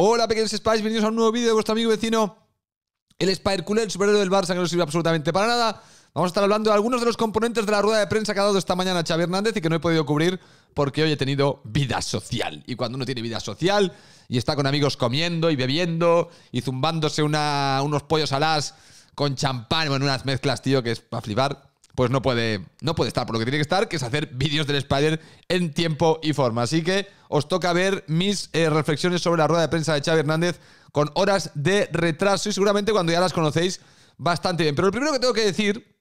Hola pequeños Spice, bienvenidos a un nuevo vídeo de vuestro amigo vecino, el Spire Cooler, el superhéroe del Barça, que no sirve absolutamente para nada. Vamos a estar hablando de algunos de los componentes de la rueda de prensa que ha dado esta mañana Xavi Hernández y que no he podido cubrir porque hoy he tenido vida social. Y cuando uno tiene vida social y está con amigos comiendo y bebiendo y zumbándose unos pollos alas con champán, bueno, unas mezclas, tío, que es para flipar, pues no puede, no puede estar por lo que tiene que estar, que es hacer vídeos del Spider en tiempo y forma. Así que os toca ver mis eh, reflexiones sobre la rueda de prensa de Xavi Hernández con horas de retraso y seguramente cuando ya las conocéis bastante bien. Pero lo primero que tengo que decir,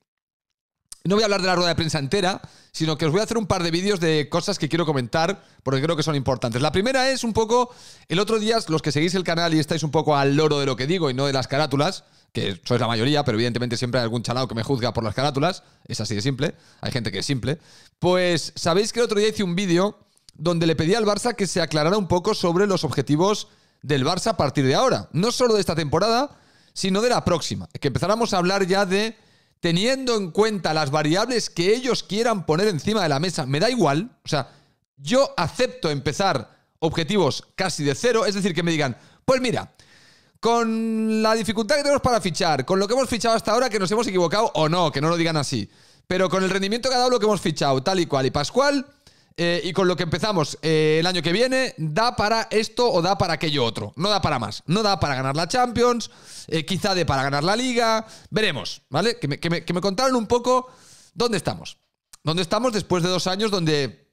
no voy a hablar de la rueda de prensa entera, sino que os voy a hacer un par de vídeos de cosas que quiero comentar porque creo que son importantes. La primera es un poco, el otro día los que seguís el canal y estáis un poco al loro de lo que digo y no de las carátulas, que sois la mayoría, pero evidentemente siempre hay algún chalado que me juzga por las carátulas, es así de simple, hay gente que es simple, pues sabéis que el otro día hice un vídeo donde le pedí al Barça que se aclarara un poco sobre los objetivos del Barça a partir de ahora, no solo de esta temporada, sino de la próxima, que empezáramos a hablar ya de teniendo en cuenta las variables que ellos quieran poner encima de la mesa, me da igual, o sea, yo acepto empezar objetivos casi de cero, es decir, que me digan, pues mira, con la dificultad que tenemos para fichar, con lo que hemos fichado hasta ahora, que nos hemos equivocado o no, que no lo digan así, pero con el rendimiento que ha dado lo que hemos fichado, tal y cual. Y Pascual, eh, y con lo que empezamos eh, el año que viene, da para esto o da para aquello otro. No da para más. No da para ganar la Champions, eh, quizá de para ganar la Liga. Veremos, ¿vale? Que me, que me contaron un poco dónde estamos. Dónde estamos después de dos años donde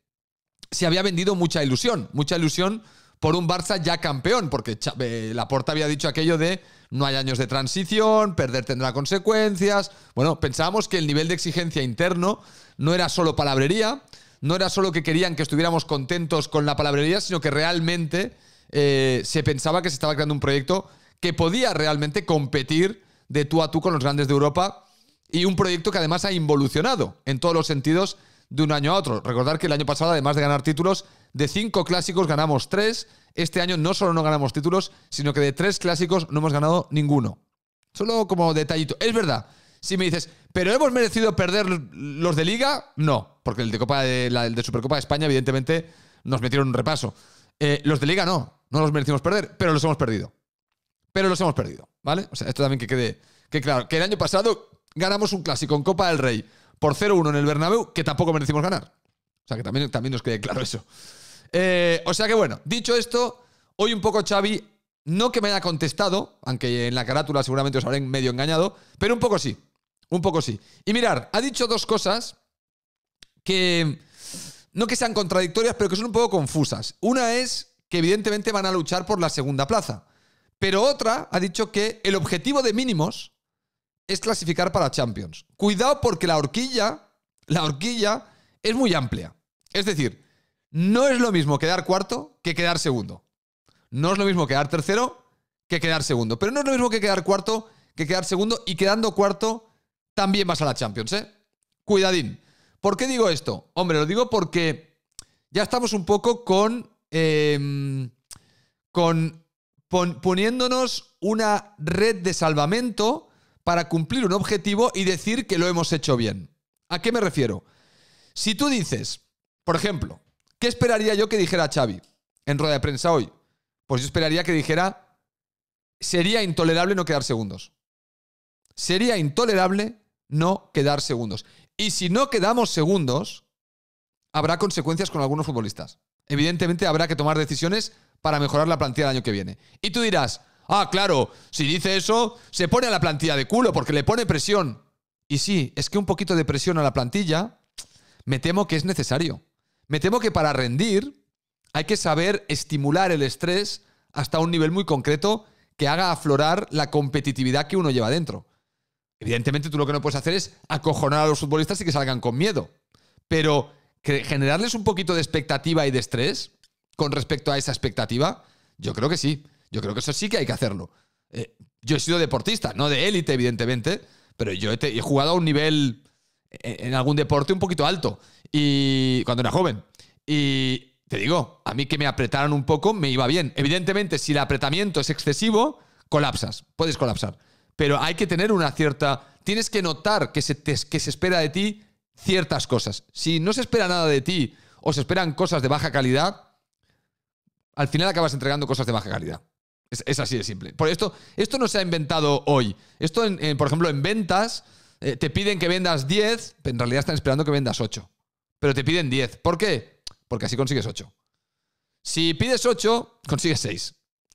se había vendido mucha ilusión. Mucha ilusión por un Barça ya campeón, porque eh, Laporta había dicho aquello de no hay años de transición, perder tendrá consecuencias. Bueno, pensábamos que el nivel de exigencia interno no era solo palabrería, no era solo que querían que estuviéramos contentos con la palabrería, sino que realmente eh, se pensaba que se estaba creando un proyecto que podía realmente competir de tú a tú con los grandes de Europa y un proyecto que además ha involucionado en todos los sentidos de un año a otro. Recordar que el año pasado, además de ganar títulos, de cinco clásicos ganamos tres. Este año no solo no ganamos títulos, sino que de tres clásicos no hemos ganado ninguno. Solo como detallito. Es verdad. Si me dices, ¿pero hemos merecido perder los de Liga? No, porque el de Copa de Supercopa de España, evidentemente, nos metieron un repaso. Eh, los de Liga no, no los merecimos perder, pero los hemos perdido. Pero los hemos perdido, ¿vale? O sea, esto también que quede que claro. Que el año pasado ganamos un clásico en Copa del Rey por 0-1 en el Bernabéu, que tampoco merecimos ganar. O sea, que también, también nos quede claro eso. Eh, o sea que bueno, dicho esto, hoy un poco Xavi, no que me haya contestado, aunque en la carátula seguramente os habré medio engañado, pero un poco sí, un poco sí. Y mirar, ha dicho dos cosas que no que sean contradictorias, pero que son un poco confusas. Una es que evidentemente van a luchar por la segunda plaza, pero otra ha dicho que el objetivo de mínimos es clasificar para Champions. Cuidado porque la horquilla, la horquilla es muy amplia. Es decir, no es lo mismo quedar cuarto que quedar segundo. No es lo mismo quedar tercero que quedar segundo. Pero no es lo mismo que quedar cuarto que quedar segundo. Y quedando cuarto también vas a la Champions, ¿eh? Cuidadín. ¿Por qué digo esto? Hombre, lo digo porque ya estamos un poco con. Em, con poniéndonos una red de salvamento para cumplir un objetivo y decir que lo hemos hecho bien. ¿A qué me refiero? Si tú dices, por ejemplo, ¿Qué esperaría yo que dijera Xavi en rueda de prensa hoy? Pues yo esperaría que dijera, sería intolerable no quedar segundos. Sería intolerable no quedar segundos. Y si no quedamos segundos, habrá consecuencias con algunos futbolistas. Evidentemente habrá que tomar decisiones para mejorar la plantilla el año que viene. Y tú dirás, ah, claro, si dice eso, se pone a la plantilla de culo porque le pone presión. Y sí, es que un poquito de presión a la plantilla, me temo que es necesario. Me temo que para rendir hay que saber estimular el estrés hasta un nivel muy concreto que haga aflorar la competitividad que uno lleva dentro. Evidentemente tú lo que no puedes hacer es acojonar a los futbolistas y que salgan con miedo, pero generarles un poquito de expectativa y de estrés con respecto a esa expectativa, yo creo que sí, yo creo que eso sí que hay que hacerlo. Eh, yo he sido deportista, no de élite evidentemente, pero yo he jugado a un nivel en algún deporte un poquito alto. Y cuando era joven. Y te digo, a mí que me apretaran un poco me iba bien. Evidentemente, si el apretamiento es excesivo, colapsas, puedes colapsar. Pero hay que tener una cierta... Tienes que notar que se, que se espera de ti ciertas cosas. Si no se espera nada de ti o se esperan cosas de baja calidad, al final acabas entregando cosas de baja calidad. Es, así de simple. Por esto, esto no se ha inventado hoy. Esto, por ejemplo, en ventas eh, te piden que vendas 10, en realidad están esperando que vendas 8. Pero te piden 10. ¿Por qué? Porque así consigues 8. Si pides 8, consigues 6.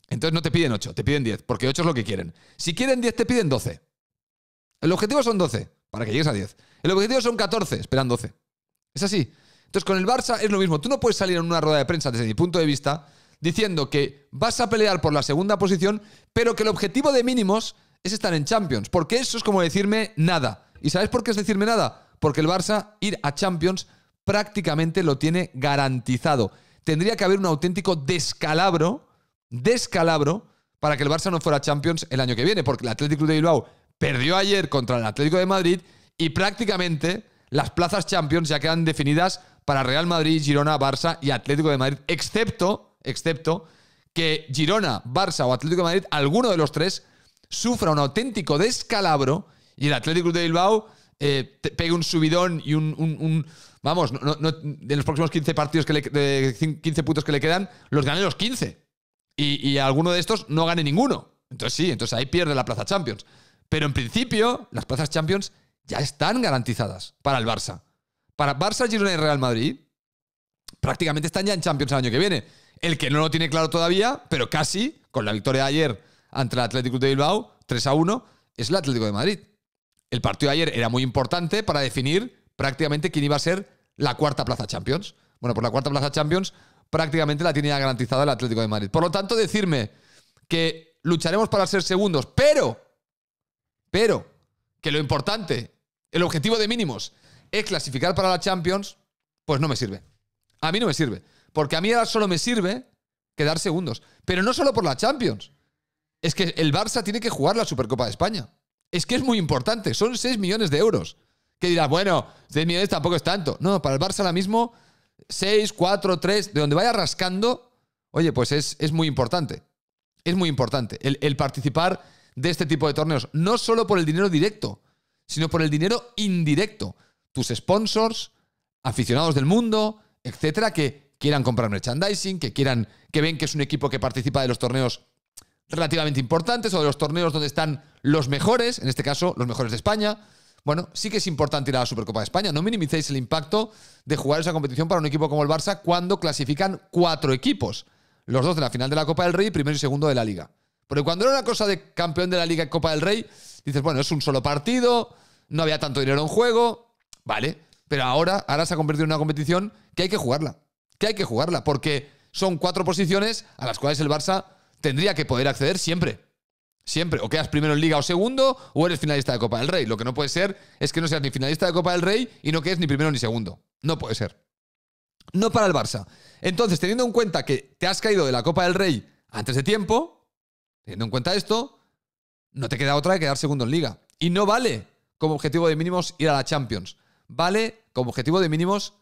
Entonces no te piden 8, te piden 10, porque 8 es lo que quieren. Si quieren 10, te piden 12. El objetivo son 12, para que llegues a 10. El objetivo son 14, esperan 12. Es así. Entonces con el Barça es lo mismo. Tú no puedes salir en una rueda de prensa, desde mi punto de vista, diciendo que vas a pelear por la segunda posición, pero que el objetivo de mínimos es estar en Champions, porque eso es como decirme nada. ¿Y sabes por qué es decirme nada? Porque el Barça ir a Champions prácticamente lo tiene garantizado. Tendría que haber un auténtico descalabro, descalabro, para que el Barça no fuera Champions el año que viene, porque el Atlético de Bilbao perdió ayer contra el Atlético de Madrid y prácticamente las plazas Champions ya quedan definidas para Real Madrid, Girona, Barça y Atlético de Madrid, excepto, excepto que Girona, Barça o Atlético de Madrid, alguno de los tres sufra un auténtico descalabro y el Atlético de Bilbao eh, pegue un subidón y un. vamos, de los próximos 15 partidos, que le, 15 puntos que le quedan, los gane los 15. Y, y alguno de estos no gane ninguno. Entonces sí, entonces ahí pierde la plaza Champions. Pero en principio, las plazas Champions ya están garantizadas para el Barça. Para Barça, Girona y Real Madrid, prácticamente están ya en Champions el año que viene. El que no lo tiene claro todavía, pero casi, con la victoria de ayer ante el Atlético de Bilbao, 3 a 1, es el Atlético de Madrid. El partido de ayer era muy importante para definir prácticamente quién iba a ser la cuarta plaza Champions. Bueno, por pues la cuarta plaza Champions prácticamente la tenía garantizada el Atlético de Madrid. Por lo tanto, decirme que lucharemos para ser segundos, pero, pero, que lo importante, el objetivo de mínimos es clasificar para la Champions, pues no me sirve. A mí no me sirve. Porque a mí ahora solo me sirve quedar segundos. Pero no solo por la Champions, es que el Barça tiene que jugar la Supercopa de España. Es que es muy importante, son 6 millones de euros. Que dirás, bueno, 6 millones tampoco es tanto. No, para el Barça ahora mismo, 6, 4, 3, de donde vaya rascando, oye, pues es, muy importante. Es muy importante el, participar de este tipo de torneos, no solo por el dinero directo, sino por el dinero indirecto. Tus sponsors, aficionados del mundo, etcétera, que quieran comprar merchandising, que quieran, que ven que es un equipo que participa de los torneos relativamente importantes o de los torneos donde están los mejores, en este caso los mejores de España. Bueno, sí que es importante ir a la Supercopa de España. No minimicéis el impacto de jugar esa competición para un equipo como el Barça cuando clasifican cuatro equipos. Los dos de la final de la Copa del Rey, primero y segundo de la Liga. Porque cuando era una cosa de campeón de la Liga y Copa del Rey, dices, bueno, es un solo partido, no había tanto dinero en juego, vale. Pero ahora, ahora se ha convertido en una competición que hay que jugarla. Que hay que jugarla. Porque son cuatro posiciones a las cuales el Barça tendría que poder acceder siempre. Siempre. O quedas primero en Liga o segundo, o eres finalista de Copa del Rey. Lo que no puede ser es que no seas ni finalista de Copa del Rey y no quedes ni primero ni segundo. No puede ser. No para el Barça. Entonces, teniendo en cuenta que te has caído de la Copa del Rey antes de tiempo, teniendo en cuenta esto, no te queda otra que quedar segundo en Liga. Y no vale como objetivo de mínimos ir a la Champions. Vale como objetivo de mínimos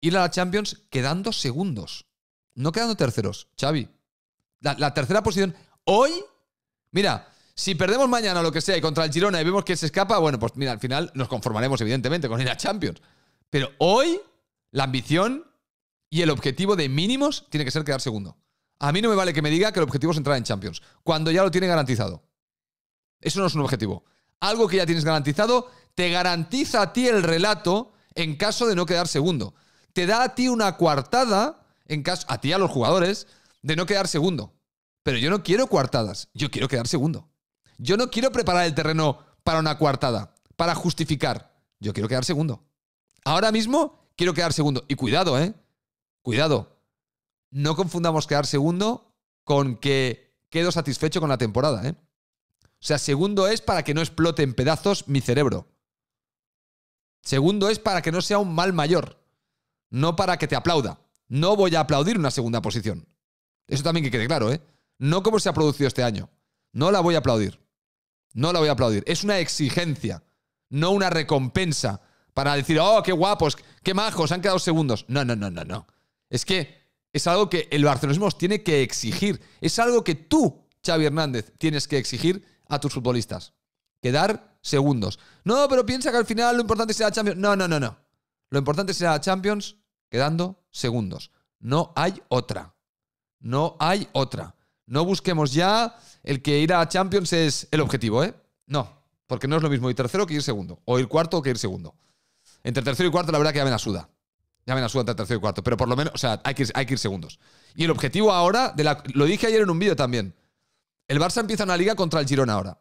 ir a la Champions quedando segundos. No quedando terceros, Xavi. La, tercera posición, hoy, mira, si perdemos mañana lo que sea y contra el Girona y vemos que se escapa, bueno, pues mira, al final nos conformaremos evidentemente con ir a Champions. Pero hoy la ambición y el objetivo de mínimos tiene que ser quedar segundo. A mí no me vale que me diga que el objetivo es entrar en Champions, cuando ya lo tiene garantizado. Eso no es un objetivo. Algo que ya tienes garantizado te garantiza a ti el relato en caso de no quedar segundo. Te da a ti una coartada en caso a ti a los jugadores de no quedar segundo. Pero yo no quiero coartadas, yo quiero quedar segundo. Yo no quiero preparar el terreno para una coartada, para justificar. Yo quiero quedar segundo. Ahora mismo quiero quedar segundo. Y cuidado, ¿eh? Cuidado. No confundamos quedar segundo con que quedo satisfecho con la temporada, ¿eh? O sea, segundo es para que no explote en pedazos mi cerebro. Segundo es para que no sea un mal mayor, no para que te aplauda. No voy a aplaudir una segunda posición. Eso también que quede claro, ¿eh? No como se ha producido este año. No la voy a aplaudir. No la voy a aplaudir. Es una exigencia, no una recompensa para decir, oh, qué guapos, qué majos, han quedado segundos. No, no, no, no, no. Es que es algo que el barcelonismo tiene que exigir. Es algo que tú, Xavi Hernández, tienes que exigir a tus futbolistas. Quedar segundos. No, pero piensa que al final lo importante será Champions. No, no, no, no. Lo importante será Champions quedando segundos. No hay otra. No hay otra. No busquemos ya el que ir a Champions es el objetivo, ¿eh? No, porque no es lo mismo ir tercero que ir segundo, o ir cuarto que ir segundo. Entre tercero y cuarto, la verdad que ya me la suda. Ya me la suda entre tercero y cuarto, pero por lo menos, o sea, hay que ir, segundos. Y el objetivo ahora, lo dije ayer en un vídeo también, el Barça empieza una liga contra el Girona ahora.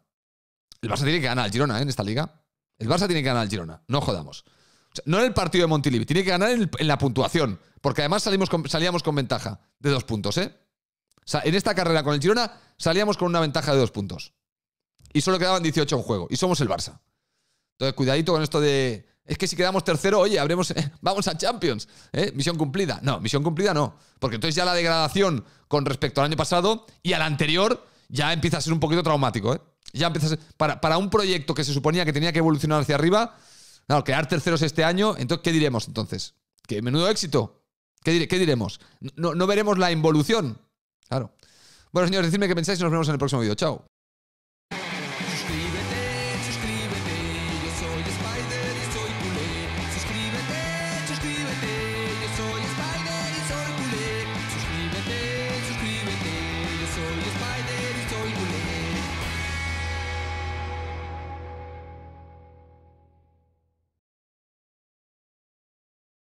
El Barça tiene que ganar al Girona ¿eh? en esta liga. El Barça tiene que ganar al Girona, no jodamos no en el partido de Montilivi, tiene que ganar en, la puntuación, porque además salimos salíamos con ventaja de dos puntos, ¿eh? sea, en esta carrera con el Girona salíamos con una ventaja de dos puntos. Y solo quedaban 18 en juego. Y somos el Barça. Entonces, cuidadito con esto de. Es que si quedamos tercero, oye, habremos, eh, vamos a Champions. ¿eh? Misión cumplida. No, misión cumplida no. Porque entonces ya la degradación con respecto al año pasado y al anterior ya empieza a ser un poquito traumático. ¿eh? Ya empieza para, para un proyecto que se suponía que tenía que evolucionar hacia arriba, Claro, quedar terceros este año, entonces, ¿qué diremos entonces? ¿Qué menudo éxito? ¿Qué, diremos? No, no, veremos la involución. Claro. Bueno, señores, decidme qué pensáis y nos vemos en el próximo vídeo. Chao.